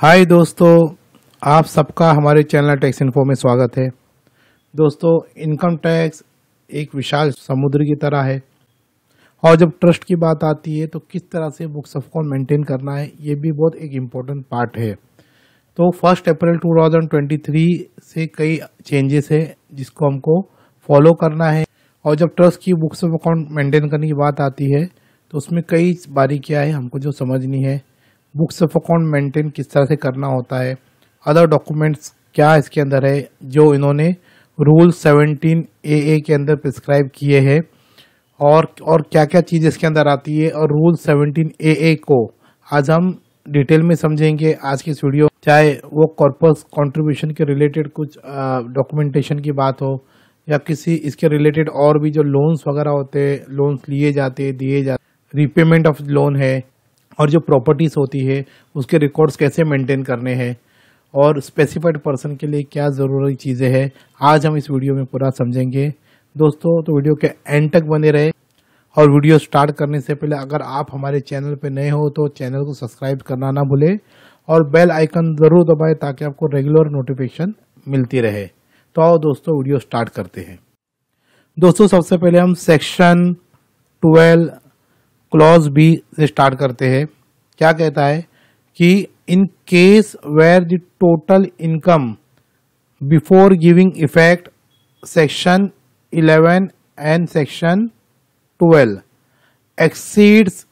हाय दोस्तों आप सबका हमारे चैनल टैक्स इन्फो में स्वागत है दोस्तों इनकम टैक्स एक विशाल समुद्र की तरह है और जब ट्रस्ट की बात आती है तो किस तरह से बुक्स ऑफ अकाउंट मेंटेन करना है ये भी बहुत एक इम्पोर्टेंट पार्ट है तो फर्स्ट अप्रैल 2023 से कई चेंजेस है जिसको हमको फॉलो करना है और जब ट्रस्ट की बुक्स ऑफ अकाउंट मेंटेन करने की बात आती है तो उसमें कई बारीकियाँ हैं हमको जो समझनी है बुक्स ऑफ अकाउंट मेंटेन किस तरह से करना होता है अदर डॉक्यूमेंट्स क्या इसके अंदर है जो इन्होंने रूल सेवनटीन ए ए के अंदर प्रिस्क्राइब किए हैं और और क्या क्या चीज़ इसके अंदर आती है और रूल सेवनटीन ए ए को आज हम डिटेल में समझेंगे आज की इस वीडियो चाहे वो कॉर्पस कंट्रीब्यूशन के रिलेटेड कुछ डॉक्यूमेंटेशन की बात हो या किसी इसके रिलेटेड और भी जो लोन्स वगैरह होते हैं लोन्स लिए जाते दिए जाते रिपेमेंट ऑफ लोन है और जो प्रॉपर्टीज़ होती है उसके रिकॉर्ड्स कैसे मेंटेन करने हैं और स्पेसिफाइड पर्सन के लिए क्या ज़रूरी चीज़ें हैं आज हम इस वीडियो में पूरा समझेंगे दोस्तों तो वीडियो के एंड तक बने रहे और वीडियो स्टार्ट करने से पहले अगर आप हमारे चैनल पर नए हो तो चैनल को सब्सक्राइब करना ना भूलें और बेल आइकन ज़रूर दबाएं ताकि आपको रेगुलर नोटिफिकेशन मिलती रहे तो आओ दोस्तों वीडियो स्टार्ट करते हैं दोस्तों सबसे पहले हम सेक्शन ट्वेल्व क्लॉज बी से स्टार्ट करते हैं क्या कहता है कि in case where the total income before giving effect section 11 and section 12 exceeds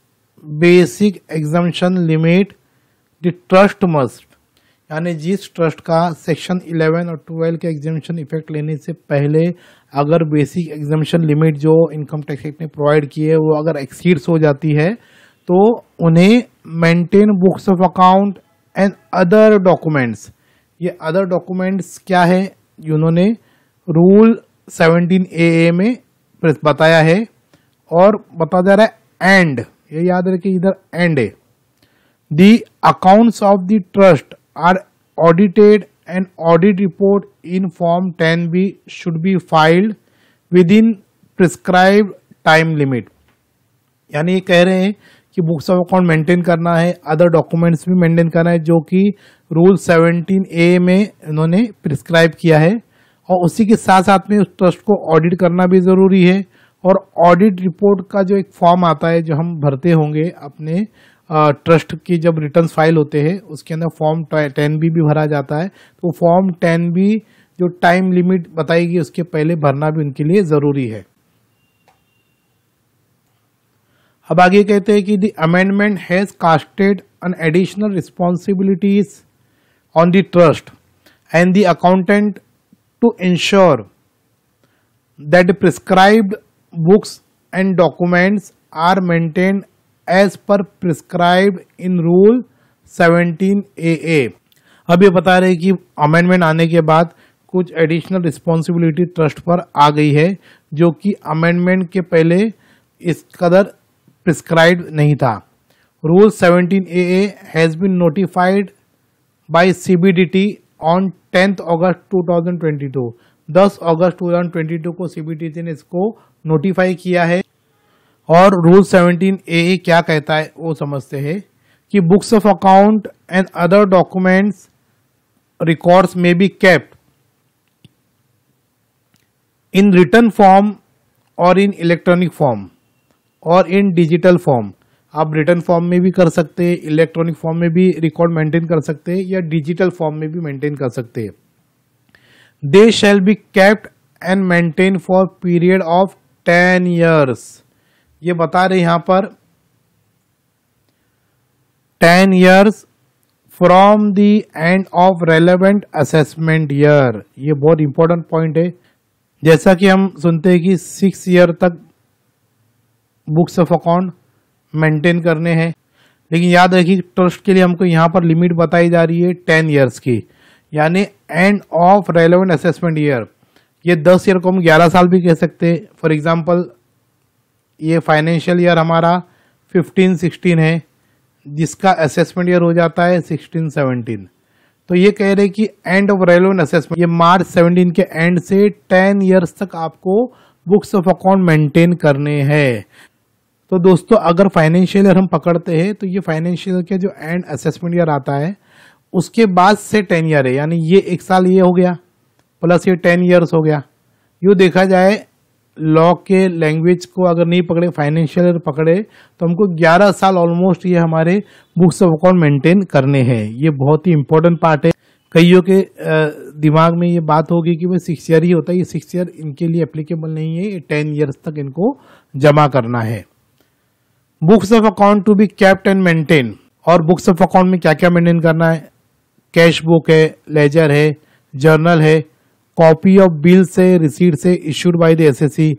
basic exemption limit the trust must અને જેસ્ટ ટ્રસ્ટ કા સેક્શન 11 ઓર 12 કે એક્ઝેમ્પશન ઇફેક્ટ લેને સે પહેલે અગર બેઝિક એક્ઝેમ્પશન લિમિટ જો ઇન્કમ ટેક્સ ઇતને પ્રોવાઇડ કી હે વો અગર એક્સીડ હો જાતી હે તો ઉને maintain books of account and other documents યે અધર ડોક્યુમેન્ટ્સ ક્યા હે ઉનોને રૂલ 17A મે બતાયા હે ઓર બતાયા જ રહે એન્ડ યે યાદ રખે ઇધર એન્ડ હે the accounts of the trust are audited an audit report in form 10b should be filed within prescribed time limit यानी ये कह रहे हैं कि बुक्स ऑफ अकाउंट मेंटेन करना है अदर डॉक्यूमेंट्स भी मेंटेन करना है जो कि रूल 17 ए में इन्होंने प्रिस्क्राइब किया है और उसी के साथ साथ में उस ट्रस्ट को ऑडिट करना भी ज़रूरी है और ऑडिट रिपोर्ट का जो एक फॉर्म आता है जो हम भरते होंगे अपने ट्रस्ट की जब रिटर्न फाइल होते हैं उसके अंदर फॉर्म टेन बी भी भरा जाता है तो फॉर्म टेन बी जो टाइम लिमिट बताएगी उसके पहले भरना भी उनके लिए जरूरी है अब आगे कहते हैं कि the amendment has casted an additional responsibilities on the trust and the accountant to ensure that prescribed books and documents are maintain as per prescribe in rule 17 A A अब ये बता रहे कि अमेंडमेंट आने के बाद कुछ एडिशनल रिस्पॉन्सिबिलिटी ट्रस्ट पर आ गई है जो कि अमेंडमेंट के पहले इस कदर प्रिस्क्राइब नहीं था rule 17 A A has been notified by CBDT on tenth August 2022 10 अगस्त 2022 को सीबीडीटी ने इसको नोटिफाई किया है और रूल सेवनटीन ए क्या कहता है वो समझते हैं कि books of account and other documents records में be kept in return form और इन इलेक्ट्रॉनिक फॉर्म और इन डिजिटल फॉर्म आप रिटर्न फॉर्म में भी कर सकते हैं इलेक्ट्रॉनिक फॉर्म में भी रिकॉर्ड मेंटेन कर सकते हैं या डिजिटल फॉर्म में भी मेंटेन कर सकते हैं they shall be kept and maintain for period of ten years ये बता रहे यहां पर ten years from the end of relevant assessment year ये बहुत इंपॉर्टेंट पॉइंट है जैसा कि हम सुनते हैं कि सिक्स ईयर तक बुक्स ऑफ अकाउंट मेंटेन करने हैं लेकिन याद रखिए ट्रस्ट के लिए हमको यहाँ पर लिमिट बताई जा रही है टेन ईयर्स की यानी end of relevant assessment year ये दस ईयर को हम ग्यारह साल भी कह सकते हैं फॉर एग्जाम्पल ये फाइनेंशियल ईयर हमारा फिफ्टीन सिक्सटीन है जिसका असेसमेंट ईयर हो जाता है सिक्सटीन सेवनटीन तो ये कह रहे कि एंड ऑफ रेलवेंट असेसमेंट ये मार्च सेवनटीन के एंड से टेन ईयर्स तक आपको बुक्स ऑफ अकाउंट मेंटेन करने हैं तो दोस्तों अगर फाइनेंशियल ईयर हम पकड़ते हैं तो ये फाइनेंशियल के जो एंड असेसमेंट ईयर आता है उसके बाद से टेन ईयर है यानी ये एक साल ये हो गया प्लस ये टेन ईयर्स हो गया यूँ देखा जाए लॉ के लैंग्वेज को अगर नहीं पकड़े फाइनेंशियल पकड़े तो हमको 11 साल ऑलमोस्ट ये हमारे बुक्स ऑफ अकाउंट मेंटेन करने हैं ये बहुत ही इंपॉर्टेंट पार्ट है कईयों के दिमाग में ये बात होगी कि वो सिक्स ईयर ही होता है ये सिक्स ईयर इनके लिए एप्लीकेबल नहीं है ये टेन ईयर्स तक इनको जमा करना है books of account to be kept and maintain और बुक्स ऑफ अकाउंट में क्या क्या मेंटेन करना है कैश बुक है लेजर है जर्नल है कॉपी ऑफ बिल से रिसीट से इश्यूड बाय द एसएससी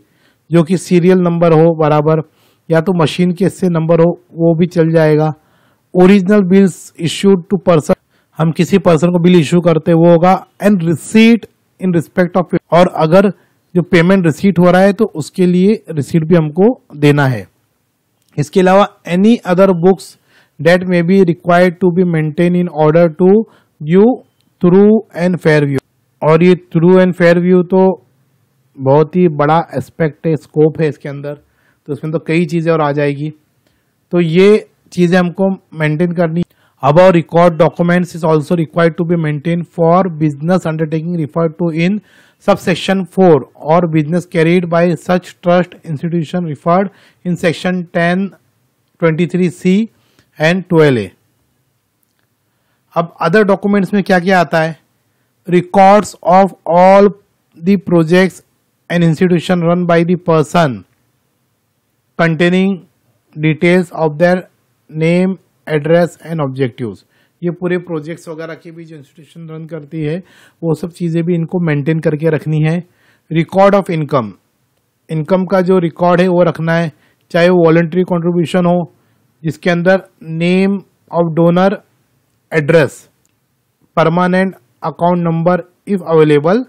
जो कि सीरियल नंबर हो बराबर या तो मशीन के से नंबर हो वो भी चल जाएगा original bills issued to person हम किसी पर्सन को बिल इशू करते वो होगा and receipt in respect of और अगर जो पेमेंट रिसीट हो रहा है तो उसके लिए रिसीट भी हमको देना है इसके अलावा any other books that may be required to be maintain in order to you true and fair view और ये ट्रू एंड फेयर व्यू तो बहुत ही बड़ा एस्पेक्ट है स्कोप है इसके अंदर तो इसमें तो कई चीज़ें और आ जाएगी तो ये चीज़ें हमको मेंटेन करनी अब और record documents is also required to be maintain for business undertaking refer to in sub section four or business carried by such trust institution referred in section ten twenty three C and twelve A अब other documents में क्या क्या आता है records of all the projects and institution run by the person containing details of their name address and objectives ये पूरे projects वगैरह के भी जो इंस्टीट्यूशन रन करती है वो सब चीज़ें भी इनको मेंटेन करके रखनी है रिकॉर्ड ऑफ इनकम इनकम का जो रिकॉर्ड है वो रखना है चाहे वो वॉल्ट्री कॉन्ट्रीब्यूशन हो जिसके अंदर name of donor address permanent account number if available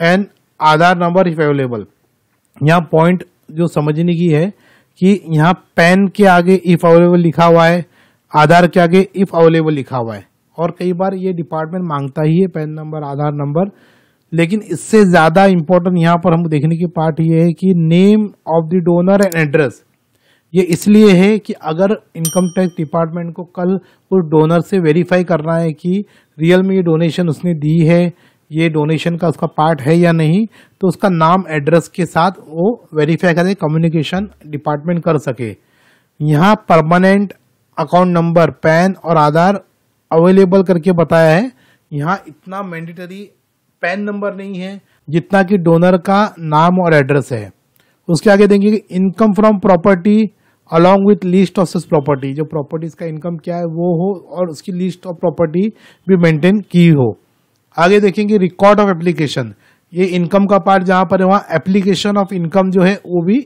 and Aadhaar number if available यहाँ पॉइंट जो समझने की है कि यहाँ पैन के आगे इफ अवेलेबल लिखा हुआ है आधार के आगे इफ अवेलेबल लिखा हुआ है और कई बार ये डिपार्टमेंट मांगता ही है पैन नंबर आधार नंबर लेकिन इससे ज़्यादा इम्पोर्टेंट यहाँ पर हम देखने की पार्ट ये है कि name of the donor and address ये इसलिए है कि अगर इनकम टैक्स डिपार्टमेंट को कल उस डोनर से वेरीफाई करना है कि रियल में ये डोनेशन उसने दी है ये डोनेशन का उसका पार्ट है या नहीं तो उसका नाम एड्रेस के साथ वो वेरीफाई करके कम्युनिकेशन डिपार्टमेंट कर सके यहाँ परमानेंट अकाउंट नंबर पैन और आधार अवेलेबल करके बताया है यहाँ इतना मैंडेटरी पैन नंबर नहीं है जितना कि डोनर का नाम और एड्रेस है उसके आगे देखिए income from property along with list of such property जो प्रॉपर्टीज का इनकम क्या है वो हो और उसकी लिस्ट ऑफ प्रॉपर्टी भी मेंटेन की हो आगे देखेंगे रिकॉर्ड ऑफ एप्लीकेशन ये इनकम का पार्ट जहां पर है वहाँ एप्लीकेशन ऑफ इनकम जो है वो भी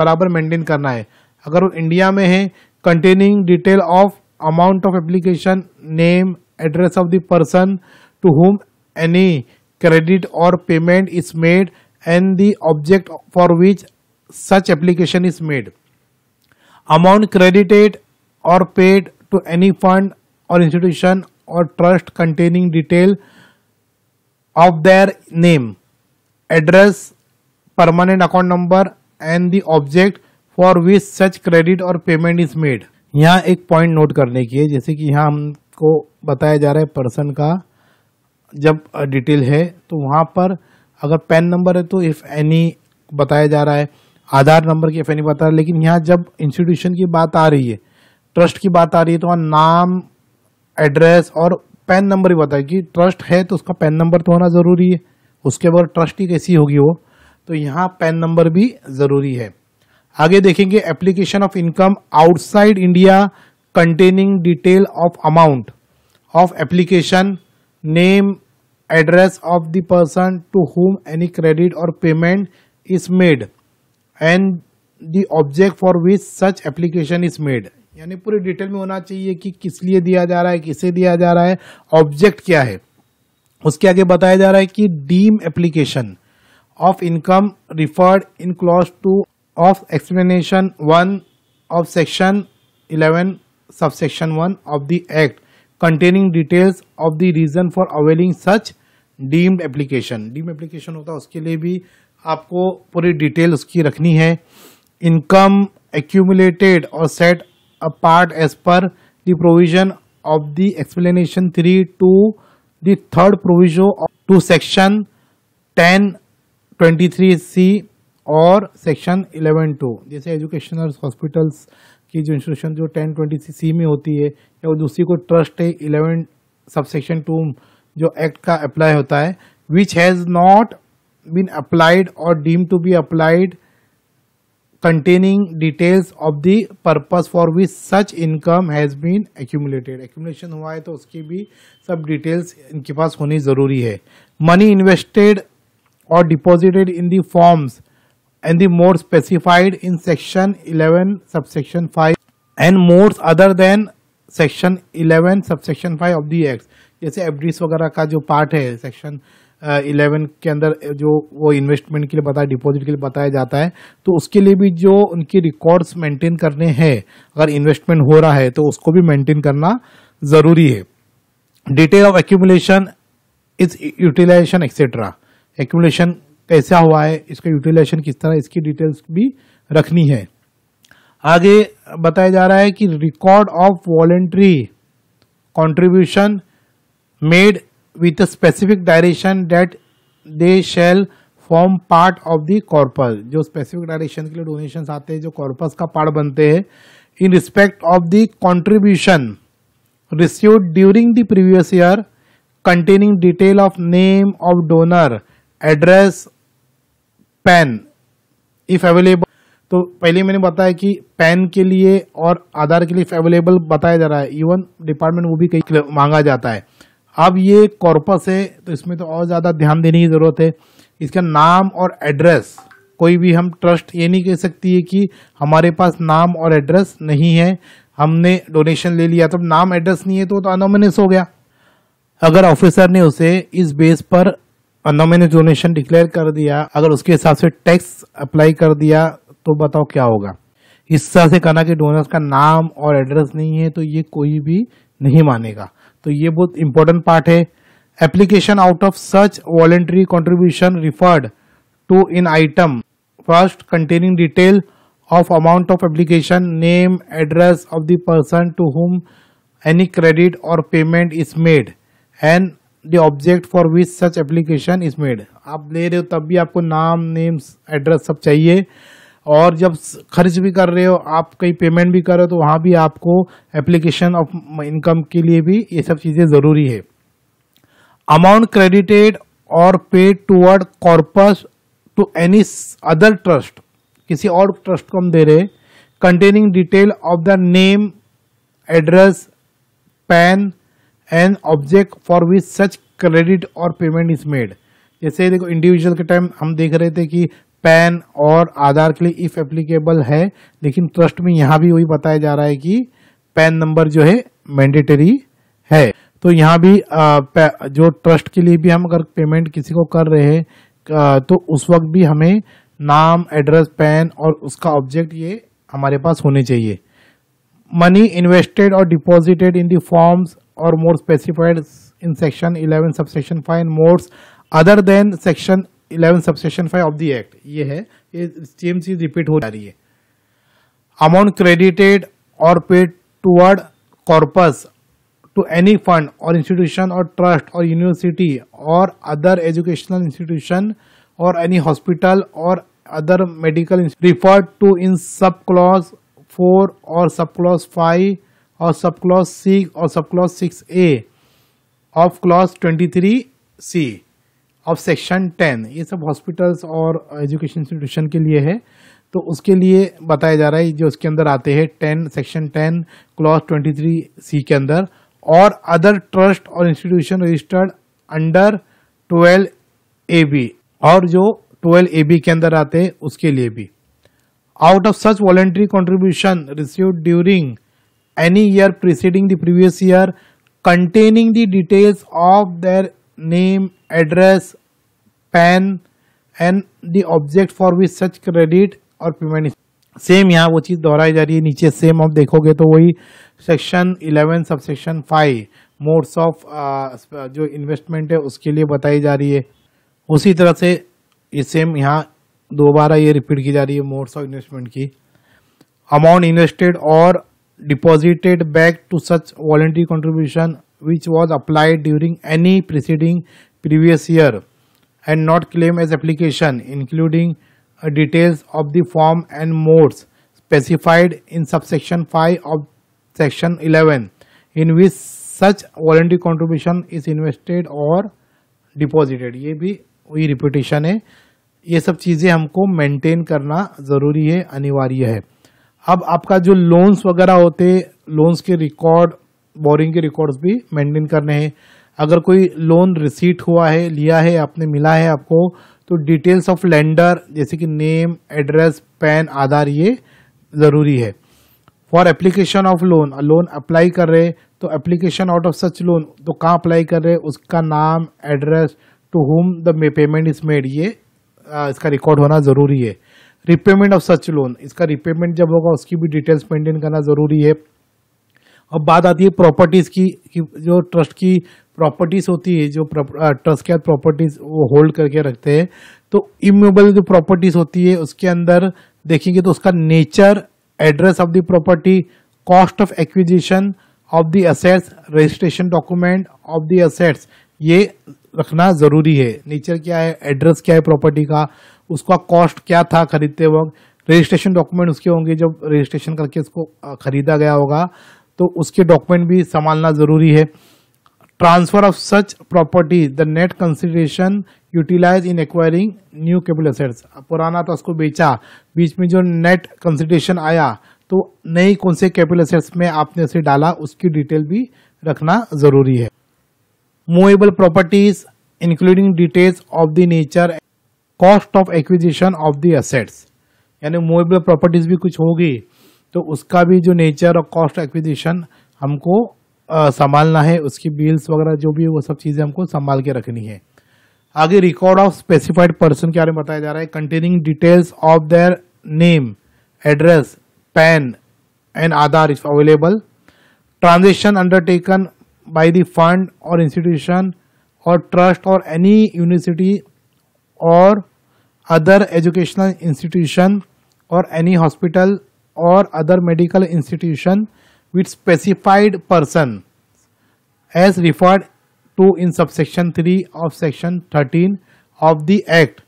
बराबर मेंटेन करना है अगर वो इंडिया में है containing detail of amount of application name address of the person to whom any credit or payment is made and the object for which such application is made amount credited or paid to any fund or institution or trust containing detail of their name, address, permanent account number and the object for which such credit or payment is made यहाँ एक point note करने की है जैसे कि यहाँ हमको बताया जा रहा है पर्सन का जब डिटेल है तो वहाँ पर अगर पैन नंबर है तो इफ़ एनी बताया जा रहा है आधार नंबर की एफ नहीं बता लेकिन यहाँ जब इंस्टीट्यूशन की बात आ रही है ट्रस्ट की बात आ रही है तो वहाँ नाम एड्रेस और पैन नंबर ही बताए कि ट्रस्ट है तो उसका पैन नंबर तो होना ज़रूरी है उसके बाद ट्रस्ट ही कैसी होगी वो तो यहाँ पैन नंबर भी ज़रूरी है आगे देखेंगे application of income outside India containing detail of amount of application name address of the person to whom any credit or payment is made and the object for which such application is made यानी पूरी detail में होना चाहिए कि किस लिए दिया जा रहा है किसे दिया जा रहा है ऑब्जेक्ट क्या है उसके आगे बताया जा रहा है कि deem application of income referred in clause two of explanation one of section eleven sub section one of the act containing details of the reason for availing such deemed application deem application होता है उसके लिए भी आपको पूरी detail उसकी रखनी है income accumulated or set apart as per the provision of the explanation three to the third proviso to section ten twenty three C or section eleven two जैसे एजुकेशनल हॉस्पिटल्स की जो institution जो ten twenty C में होती है या दूसरी को ट्रस्ट है इलेवन सबसेक्शन टू जो एक्ट का अप्लाई होता है which has not been applied or deemed to be applied containing details of the purpose for which such income has been accumulated accumulation hua hai to uski bhi sab details inke paas honi zaruri hai money invested or deposited in the forms and the modes specified in section 11 subsection 5 and modes other than section 11 subsection 5 of the act jaise fds wagera ka jo part hai section eleven के अंदर जो वो investment के लिए बताया deposit के लिए बताया जाता है तो उसके लिए भी जो उनके रिकॉर्ड्स मेंटेन करने हैं अगर इन्वेस्टमेंट हो रहा है तो उसको भी मेंटेन करना ज़रूरी है detail of accumulation is utilization etcetera accumulation कैसा हुआ है इसका यूटिलाइजेशन किस तरह इसकी डिटेल्स भी रखनी है आगे बताया जा रहा है कि record of voluntary contribution made with a specific direction that they shall form part of the corpus जो स्पेसिफिक डायरेक्शन के लिए डोनेशन आते हैं जो कॉर्पस का पार्ट बनते हैं in respect of the contribution receive during the previous year containing detail of name of donor address PAN if available तो पहले मैंने बताया कि पैन के लिए और आधार के लिए इफ अवेलेबल बताया जा रहा है इवन डिपार्टमेंट वो भी कहीं मांगा जाता है अब ये कॉर्पस है तो इसमें तो और ज़्यादा ध्यान देने की ज़रूरत है इसका नाम और एड्रेस कोई भी हम ट्रस्ट ये नहीं कह सकती है कि हमारे पास नाम और एड्रेस नहीं है हमने डोनेशन ले लिया तो नाम एड्रेस नहीं है तो, तो अनोमिनेस हो गया अगर ऑफिसर ने उसे इस बेस पर अनोमिनेस डोनेशन डिक्लेयर कर दिया अगर उसके हिसाब से टैक्स अप्लाई कर दिया तो बताओ क्या होगा इस तरह से कहना कि डोनर्स का नाम और एड्रेस नहीं है तो ये कोई भी नहीं मानेगा तो ये बहुत इंपॉर्टेंट पार्ट है application out of such voluntary contribution referred to in item first containing detail of amount of application name address of the person to whom any credit or payment is made and the object for which such application is made आप ले रहे हो तब भी आपको नाम names address सब चाहिए और जब खर्च भी कर रहे हो आप कहीं पेमेंट भी कर रहे हो तो वहाँ भी आपको एप्लीकेशन ऑफ इनकम के लिए भी ये सब चीज़ें ज़रूरी है amount credited or paid toward corpus to any other trust किसी और ट्रस्ट को हम दे रहे containing detail of the name address PAN and object for which such credit or payment is made जैसे देखो इंडिविजुअल के टाइम हम देख रहे थे कि पैन और आधार के लिए इफ एप्लीकेबल है लेकिन ट्रस्ट में यहाँ भी वही बताया जा रहा है कि पैन नंबर जो है मैंडेटरी है तो यहाँ भी जो ट्रस्ट के लिए भी हम अगर पेमेंट किसी को कर रहे हैं तो उस वक्त भी हमें नाम एड्रेस पैन और उसका ऑब्जेक्ट ये हमारे पास होने चाहिए money invested or deposited in the forms or mode specified in section 11 sub section five modes other than section eleven subsection five of the act ये है ये सेम चीज रिपीट हो जा रही है amount credited or paid toward corpus to any fund or institution or trust or university or other educational institution or any hospital or other medical referred to in sub clause four और sub clause five और sub clause six or sub clause six A of clause twenty three C of section ten ये सब hospitals और education institution के लिए है तो उसके लिए बताया जा रहा है जो उसके अंदर आते हैं ten section ten clause twenty three C के अंदर और other trust or institution registered under twelve A B और जो ट्वेल्व ए बी के अंदर आते हैं उसके लिए भी out of such voluntary contribution receive during any year preceding the previous year containing the details of their name address PAN and the object for which such credit or payment same यहाँ वो चीज़ दोहराई जा रही है नीचे same आप देखोगे तो वही section 11 sub section 5 modes of जो इन्वेस्टमेंट है उसके लिए बताई जा रही है उसी तरह से ये सेम यहाँ दोबारा ये रिपीट की जा रही है मोड्स ऑफ इन्वेस्टमेंट की amount invested or deposited back to such voluntary contribution which was applied during any preceding previous year and not claim as application including details of the form and modes specified in subsection 5 of section 11 in which such voluntary contribution is invested or deposited ye bhi we repetition hai ये सब चीज़ें हमको maintain करना ज़रूरी है अनिवार्य है अब आपका जो लोन्स वगैरह होते लोन्स के रिकॉर्ड बोरिंग के रिकॉर्ड्स भी मेंटेन करने हैं अगर कोई लोन रिसीट हुआ है लिया है आपने मिला है आपको तो डिटेल्स ऑफ लेंडर जैसे कि नेम एड्रेस पैन आधार ये ज़रूरी है for application of loan loan apply कर रहे तो application out of such loan तो कहाँ अप्लाई कर रहे उसका नाम address to whom the payment is made ये आ, इसका रिकॉर्ड होना ज़रूरी है रिपेमेंट ऑफ सच लोन इसका रिपेमेंट जब होगा उसकी भी डिटेल्स मेंटेन करना ज़रूरी है अब बात आती है प्रॉपर्टीज की कि जो ट्रस्ट की प्रॉपर्टीज होती है जो ट्रस्ट के प्रॉपर्टीज वो होल्ड करके रखते हैं तो इमोबल जो प्रॉपर्टीज होती है उसके अंदर देखेंगे तो उसका nature address of the property cost of acquisition of the assets registration document of the assets ये रखना जरूरी है नेचर क्या है एड्रेस क्या है प्रॉपर्टी का उसका कॉस्ट क्या था खरीदते वक्त रजिस्ट्रेशन डॉक्यूमेंट उसके होंगे जब रजिस्ट्रेशन करके उसको खरीदा गया होगा तो उसके डॉक्यूमेंट भी संभालना जरूरी है transfer of such property the net consideration utilize in acquiring new capital assets पुराना था तो उसको बेचा बीच में जो नेट कंसिडरेशन आया तो नई कौन से कैपिटल असेट्स में आपने उसे डाला उसकी डिटेल भी रखना जरूरी है movable properties including details of the nature cost of acquisition of the assets यानी मूवेबल प्रॉपर्टीज भी कुछ होगी तो उसका भी जो नेचर और कॉस्ट एक्विजिशन हमको संभालना है उसकी बिल्स वगैरह जो भी है वो सब चीज़ें हमको संभाल के रखनी है आगे रिकॉर्ड ऑफ स्पेसिफाइड पर्सन के बारे में बताया जा रहा है containing details of their name address PAN and Aadhaar if available transaction undertaken by the fund or institution or trust or any university or other educational institution or any hospital or other medical institution with specified person as referred to in subsection 3 of section 13 of the act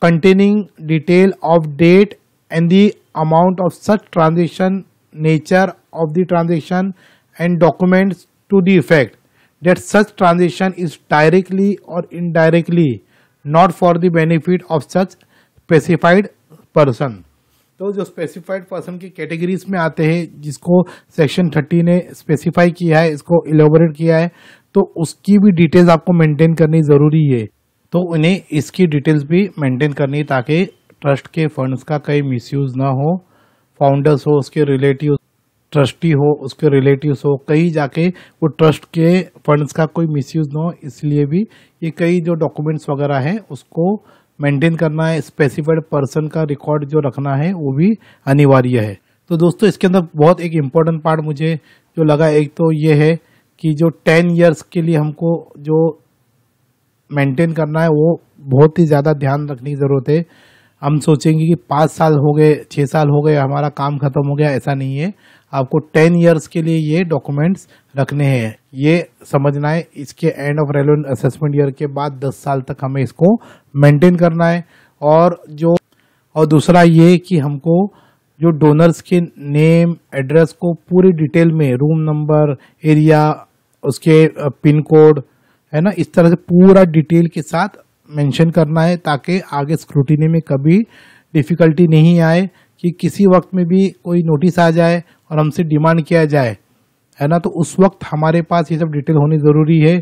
containing detail of date and the amount of such transaction nature of the transaction and documents to the effect that such transaction is directly or indirectly not for the benefit of such specified person. तो जो specified person की categories में आते हैं जिसको section thirty ने specify किया है इसको इलेबोरेट किया है तो उसकी भी डिटेल्स आपको मेंटेन करनी ज़रूरी है तो उन्हें इसकी डिटेल्स भी मेंटेन करनी ताकि ट्रस्ट के फंड्स का कहीं मिसयूज़ ना हो फाउंडर्स हो उसके रिलेटिव ट्रस्टी हो उसके रिलेटिव्स हो कहीं जाके वो ट्रस्ट के फंड्स का कोई मिसयूज़ ना हो इसलिए भी ये कई जो डॉक्यूमेंट्स वगैरह हैं उसको मेंटेन करना है स्पेसिफाइड पर्सन का रिकॉर्ड जो रखना है वो भी अनिवार्य है तो दोस्तों इसके अंदर बहुत एक इम्पोर्टेंट पार्ट मुझे जो लगा एक तो ये है कि जो टेन ईयर्स के लिए हमको जो मेंटेन करना है वो बहुत ही ज़्यादा ध्यान रखने की ज़रूरत है हम सोचेंगे कि पाँच साल हो गए छः साल हो गए हमारा काम ख़त्म हो गया ऐसा नहीं है आपको टेन ईयर्स के लिए ये डॉक्यूमेंट्स रखने हैं ये समझना है इसके end of relevant assessment year के बाद दस साल तक हमें इसको मेंटेन करना है और जो और दूसरा ये कि हमको जो डोनर्स के नेम एड्रेस को पूरी डिटेल में रूम नंबर एरिया उसके पिन कोड है ना इस तरह से पूरा डिटेल के साथ मेंशन करना है ताकि आगे स्क्रूटिनी में कभी डिफ़िकल्टी नहीं आए कि किसी वक्त में भी कोई नोटिस आ जाए और हमसे डिमांड किया जाए है ना तो उस वक्त हमारे पास ये सब डिटेल होनी ज़रूरी है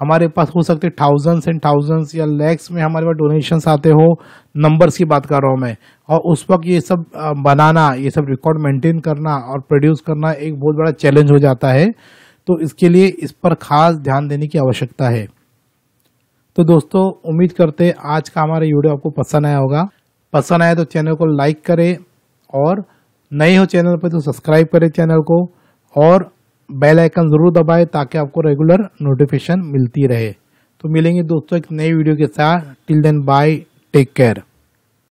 हमारे पास हो सकते थाउजेंड्स एंड थाउजेंड्स या लैक्स में हमारे पास डोनेशंस आते हो नंबर्स की बात कर रहा हूँ मैं और उस वक्त ये सब बनाना ये सब रिकॉर्ड मेंटेन करना और प्रोड्यूस करना एक बहुत बड़ा चैलेंज हो जाता है तो इसके लिए इस पर खास ध्यान देने की आवश्यकता है तो दोस्तों उम्मीद करते आज का हमारा वीडियो आपको पसंद आया होगा पसंद आया तो चैनल को लाइक करें और नए हो चैनल पर तो सब्सक्राइब करें चैनल को और बेल आइकन ज़रूर दबाएं ताकि आपको रेगुलर नोटिफिकेशन मिलती रहे तो मिलेंगे दोस्तों एक नई वीडियो के साथ till then bye take care